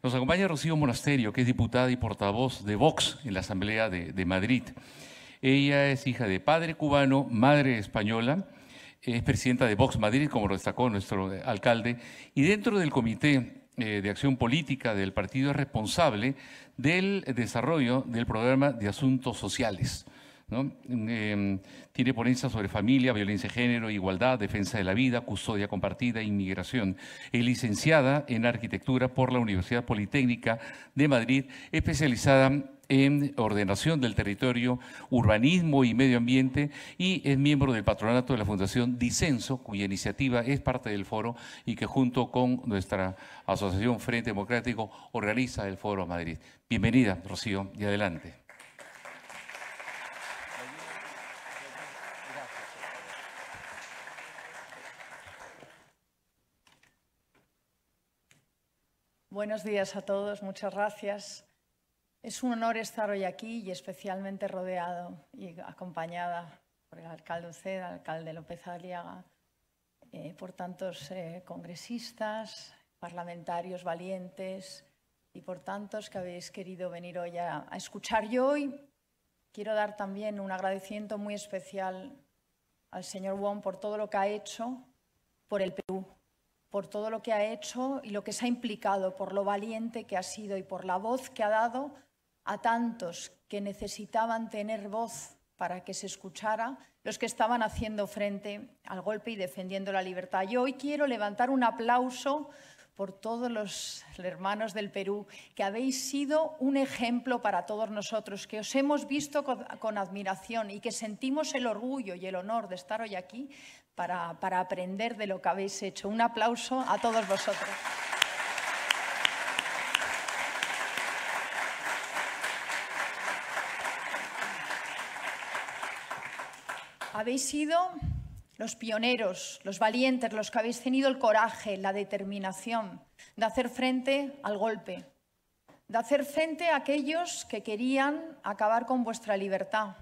Nos acompaña Rocío Monasterio, que es diputada y portavoz de Vox en la Asamblea de, Madrid. Ella es hija de padre cubano, madre española, es presidenta de Vox Madrid, como lo destacó nuestro alcalde, y dentro del Comité eh, de Acción Política del partido es responsable del desarrollo del programa de asuntos sociales. Em, tiene ponencias sobre familia, violencia de género, igualdad, defensa de la vida, custodia compartida, e inmigración. Es licenciada en arquitectura por la Universidad Politécnica de Madrid, especializada en ordenación del territorio, urbanismo y medio ambiente y es miembro del patronato de la Fundación Disenso, cuya iniciativa es parte del foro y que junto con nuestra asociación Frente Democrático organiza el Foro a Madrid. Bienvenida, Rocío, y adelante. Buenos días a todos, muchas gracias. Es un honor estar hoy aquí y especialmente rodeado y acompañada por el alcalde Uceda, alcalde López Aliaga, eh, por tantos eh, congresistas, parlamentarios valientes y por tantos que habéis querido venir hoy a, a escuchar. Yo hoy quiero dar también un agradecimiento muy especial al señor Wong por todo lo que ha hecho por el Perú, por todo lo que ha hecho y lo que se ha implicado, por lo valiente que ha sido y por la voz que ha dado a tantos que necesitaban tener voz para que se escuchara, los que estaban haciendo frente al golpe y defendiendo la libertad. Yo hoy quiero levantar un aplauso por todos los hermanos del Perú, que habéis sido un ejemplo para todos nosotros, que os hemos visto con, admiración y que sentimos el orgullo y el honor de estar hoy aquí para, para aprender de lo que habéis hecho. Un aplauso a todos vosotros. Habéis sido los pioneros, los valientes, los que habéis tenido el coraje, la determinación de hacer frente al golpe, de hacer frente a aquellos que querían acabar con vuestra libertad.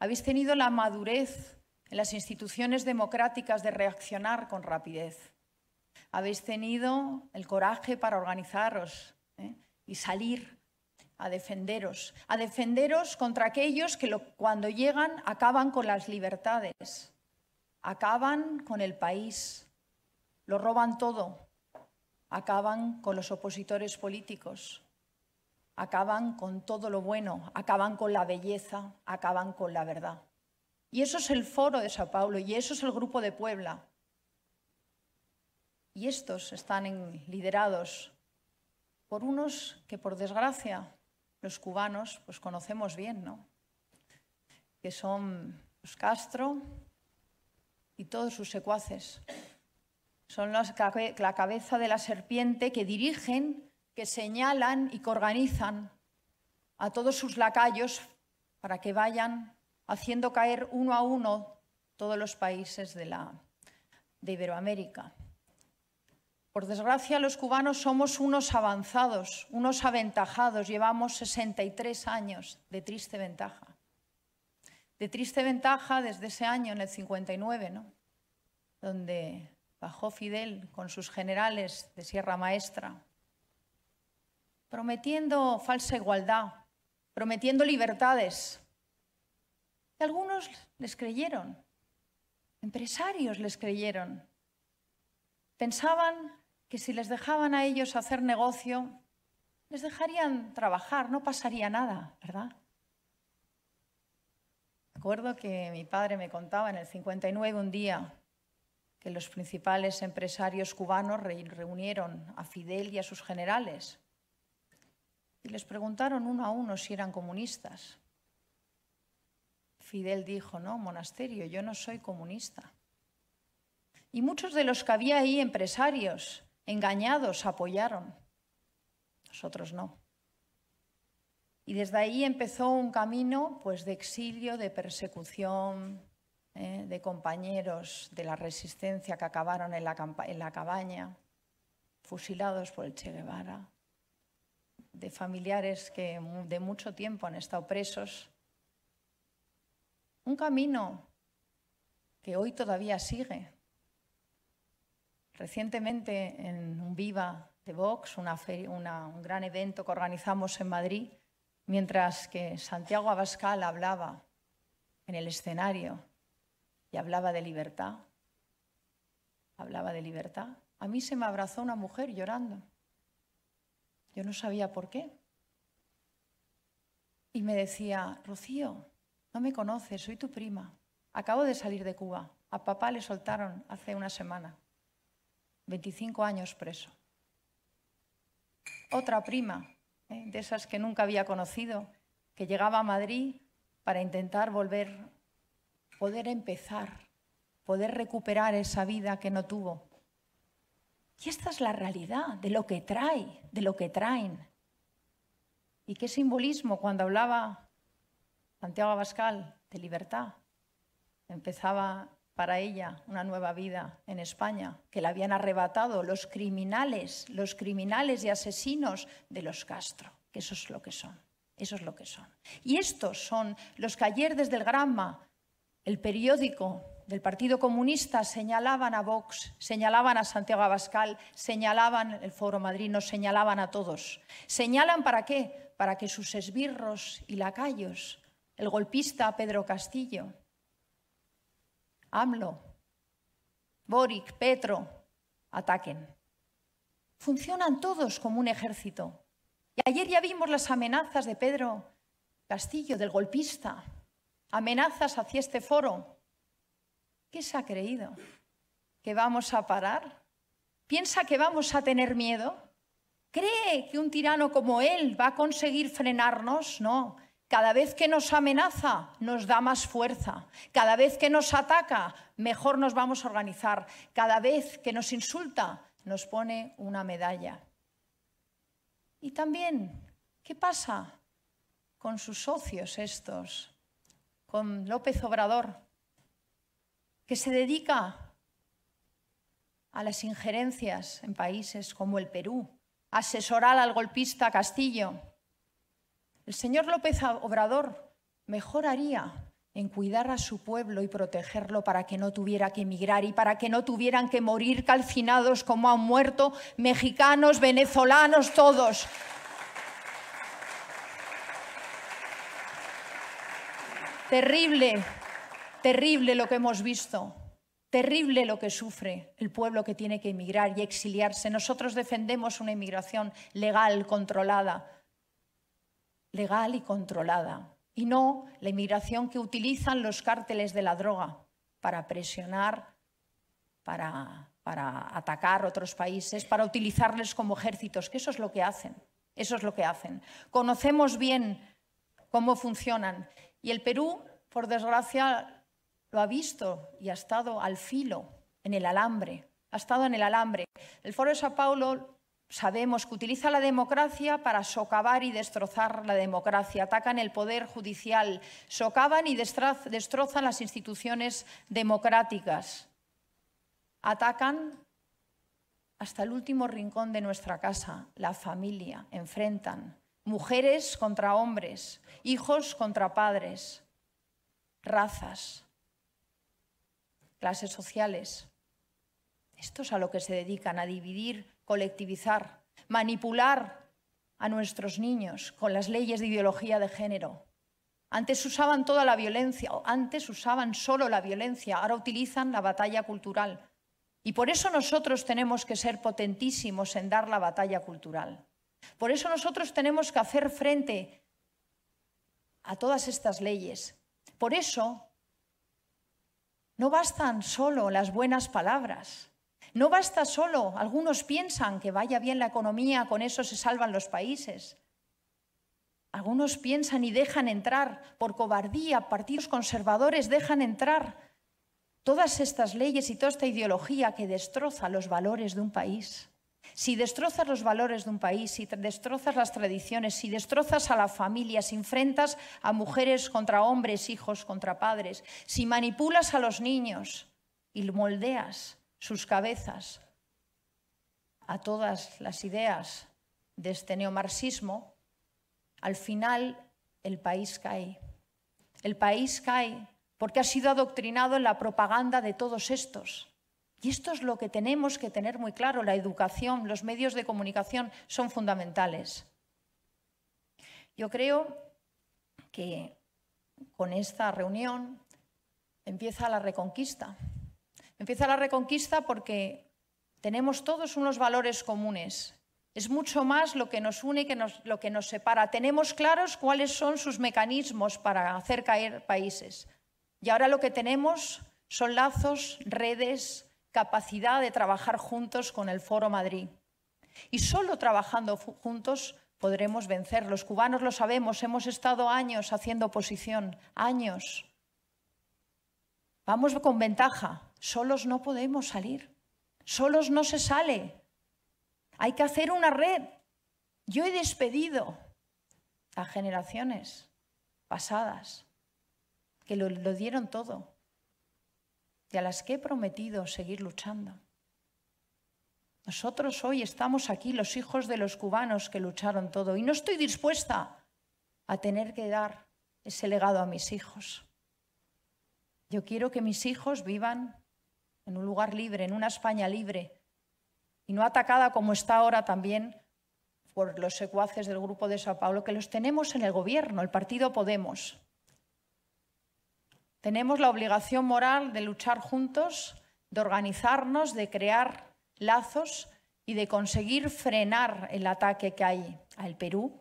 Habéis tenido la madurez en las instituciones democráticas de reaccionar con rapidez. Habéis tenido el coraje para organizaros ¿eh? y salir a defenderos, a defenderos contra aquellos que cuando llegan acaban con las libertades acaban con el país, lo roban todo, acaban con los opositores políticos, acaban con todo lo bueno, acaban con la belleza, acaban con la verdad. Y eso es el foro de Sao Paulo y eso es el grupo de Puebla. Y estos están liderados por unos que, por desgracia, los cubanos pues conocemos bien, ¿no? Que son los Castro, y todos sus secuaces. Son la cabeza de la serpiente que dirigen, que señalan y que organizan a todos sus lacayos para que vayan haciendo caer uno a uno todos los países de, la, de Iberoamérica. Por desgracia, los cubanos somos unos avanzados, unos aventajados. Llevamos 63 años de triste ventaja de triste ventaja desde ese año, en el 59, ¿no? donde bajó Fidel con sus generales de Sierra Maestra, prometiendo falsa igualdad, prometiendo libertades. Y algunos les creyeron, empresarios les creyeron. Pensaban que si les dejaban a ellos hacer negocio, les dejarían trabajar, no pasaría nada, ¿verdad? Recuerdo que mi padre me contaba en el 59 un día que los principales empresarios cubanos reunieron a Fidel y a sus generales y les preguntaron uno a uno si eran comunistas. Fidel dijo, no, monasterio, yo no soy comunista. Y muchos de los que había ahí, empresarios, engañados, apoyaron. Nosotros no. Y desde ahí empezó un camino pues, de exilio, de persecución, eh, de compañeros de la resistencia que acabaron en la, cabaña, fusilados por el Che Guevara, de familiares que de mucho tiempo han estado presos. Un camino que hoy todavía sigue. Recientemente en un Viva de Vox, un gran evento que organizamos en Madrid, Mientras que Santiago Abascal hablaba en el escenario y hablaba de libertad, hablaba de libertad, a mí se me abrazó una mujer llorando. Yo no sabía por qué. Y me decía, Rocío, no me conoces, soy tu prima. Acabo de salir de Cuba. A papá le soltaron hace una semana. 25 años preso. Otra prima eh, de esas que nunca había conocido, que llegaba a Madrid para intentar volver, poder empezar, poder recuperar esa vida que no tuvo. Y esta es la realidad de lo que trae, de lo que traen. Y qué simbolismo cuando hablaba Santiago Abascal de libertad. Empezaba para ella una nueva vida en España, que la habían arrebatado los criminales, los criminales y asesinos de los Castro, que eso es lo que son, eso es lo que son. Y estos son los que ayer desde el Granma, el periódico del Partido Comunista, señalaban a Vox, señalaban a Santiago Abascal, señalaban el Foro Madrino, señalaban a todos. ¿Señalan para qué? Para que sus esbirros y lacayos, el golpista Pedro Castillo, AMLO, Boric, Petro, ataquen. Funcionan todos como un ejército. Y ayer ya vimos las amenazas de Pedro Castillo, del golpista, amenazas hacia este foro. ¿Qué se ha creído? ¿Que vamos a parar? ¿Piensa que vamos a tener miedo? ¿Cree que un tirano como él va a conseguir frenarnos? No, cada vez que nos amenaza, nos da más fuerza. Cada vez que nos ataca, mejor nos vamos a organizar. Cada vez que nos insulta, nos pone una medalla. Y también, ¿qué pasa con sus socios estos? Con López Obrador, que se dedica a las injerencias en países como el Perú, asesorar al golpista Castillo, el señor López Obrador mejoraría en cuidar a su pueblo y protegerlo para que no tuviera que emigrar y para que no tuvieran que morir calcinados como han muerto mexicanos, venezolanos, todos. Terrible, terrible lo que hemos visto. Terrible lo que sufre el pueblo que tiene que emigrar y exiliarse. Nosotros defendemos una inmigración legal, controlada, legal y controlada, y no la inmigración que utilizan los cárteles de la droga para presionar, para, para atacar otros países, para utilizarles como ejércitos, que eso es lo que hacen. Eso es lo que hacen. Conocemos bien cómo funcionan. Y el Perú, por desgracia, lo ha visto y ha estado al filo, en el alambre. Ha estado en el alambre. El Foro de Sao Paulo Sabemos que utiliza la democracia para socavar y destrozar la democracia, atacan el poder judicial, socavan y destrozan las instituciones democráticas, atacan hasta el último rincón de nuestra casa, la familia, enfrentan mujeres contra hombres, hijos contra padres, razas, clases sociales. Esto es a lo que se dedican, a dividir colectivizar, manipular a nuestros niños con las leyes de ideología de género. Antes usaban toda la violencia, o antes usaban solo la violencia, ahora utilizan la batalla cultural. Y por eso nosotros tenemos que ser potentísimos en dar la batalla cultural. Por eso nosotros tenemos que hacer frente a todas estas leyes. Por eso no bastan solo las buenas palabras, no basta solo, algunos piensan que vaya bien la economía, con eso se salvan los países. Algunos piensan y dejan entrar, por cobardía, partidos conservadores dejan entrar todas estas leyes y toda esta ideología que destroza los valores de un país. Si destrozas los valores de un país, si destrozas las tradiciones, si destrozas a la familia, si enfrentas a mujeres contra hombres, hijos contra padres, si manipulas a los niños y moldeas sus cabezas a todas las ideas de este neomarxismo, al final el país cae. El país cae porque ha sido adoctrinado en la propaganda de todos estos. Y esto es lo que tenemos que tener muy claro. La educación, los medios de comunicación son fundamentales. Yo creo que con esta reunión empieza la reconquista. Empieza la reconquista porque tenemos todos unos valores comunes. Es mucho más lo que nos une que lo que nos separa. Tenemos claros cuáles son sus mecanismos para hacer caer países. Y ahora lo que tenemos son lazos, redes, capacidad de trabajar juntos con el Foro Madrid. Y solo trabajando juntos podremos vencer. Los cubanos lo sabemos, hemos estado años haciendo oposición, años. Vamos con ventaja, Solos no podemos salir. Solos no se sale. Hay que hacer una red. Yo he despedido a generaciones pasadas que lo, dieron todo y a las que he prometido seguir luchando. Nosotros hoy estamos aquí, los hijos de los cubanos que lucharon todo, y no estoy dispuesta a tener que dar ese legado a mis hijos. Yo quiero que mis hijos vivan en un lugar libre, en una España libre, y no atacada como está ahora también por los secuaces del Grupo de Sao Paulo, que los tenemos en el gobierno, el partido Podemos. Tenemos la obligación moral de luchar juntos, de organizarnos, de crear lazos y de conseguir frenar el ataque que hay al Perú,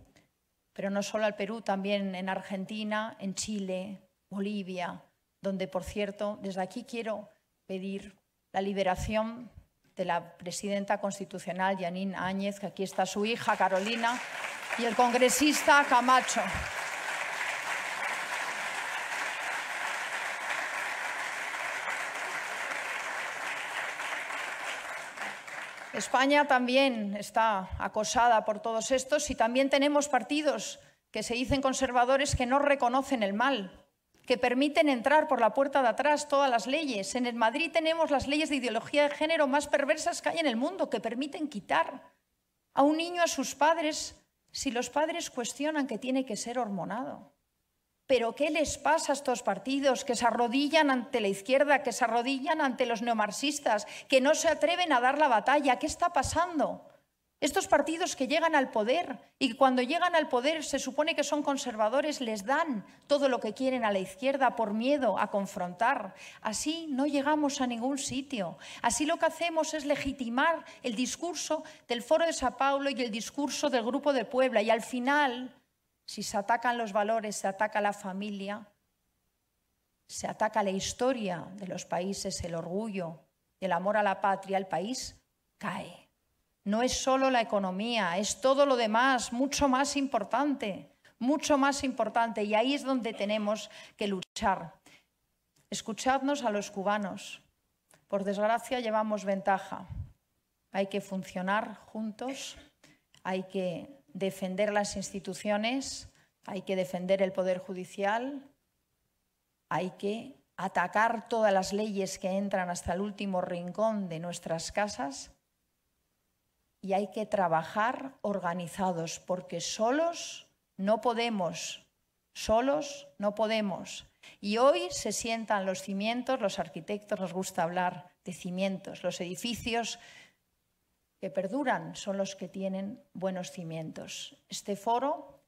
pero no solo al Perú, también en Argentina, en Chile, Bolivia, donde, por cierto, desde aquí quiero pedir la liberación de la presidenta constitucional Janine Áñez, que aquí está su hija Carolina, y el congresista Camacho. España también está acosada por todos estos y también tenemos partidos que se dicen conservadores que no reconocen el mal, que permiten entrar por la puerta de atrás todas las leyes. En el Madrid tenemos las leyes de ideología de género más perversas que hay en el mundo, que permiten quitar a un niño a sus padres si los padres cuestionan que tiene que ser hormonado. Pero ¿qué les pasa a estos partidos que se arrodillan ante la izquierda, que se arrodillan ante los neomarxistas, que no se atreven a dar la batalla? ¿Qué está pasando? Estos partidos que llegan al poder y cuando llegan al poder se supone que son conservadores, les dan todo lo que quieren a la izquierda por miedo a confrontar. Así no llegamos a ningún sitio. Así lo que hacemos es legitimar el discurso del Foro de Sao Paulo y el discurso del Grupo de Puebla. Y al final, si se atacan los valores, se ataca la familia, se ataca la historia de los países, el orgullo, el amor a la patria, el país cae. No es solo la economía, es todo lo demás, mucho más importante, mucho más importante. Y ahí es donde tenemos que luchar. Escuchadnos a los cubanos. Por desgracia llevamos ventaja. Hay que funcionar juntos, hay que defender las instituciones, hay que defender el Poder Judicial, hay que atacar todas las leyes que entran hasta el último rincón de nuestras casas y hay que trabajar organizados porque solos no podemos, solos no podemos. Y hoy se sientan los cimientos, los arquitectos nos gusta hablar de cimientos, los edificios que perduran son los que tienen buenos cimientos. Este foro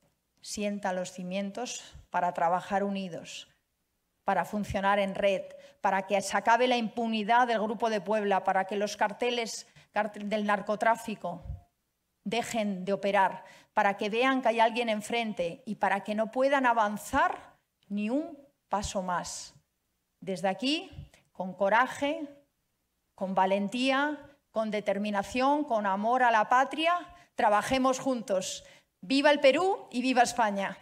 sienta los cimientos para trabajar unidos, para funcionar en red, para que se acabe la impunidad del Grupo de Puebla, para que los carteles del narcotráfico dejen de operar, para que vean que hay alguien enfrente y para que no puedan avanzar ni un paso más. Desde aquí, con coraje, con valentía, con determinación, con amor a la patria, trabajemos juntos. Viva el Perú y viva España.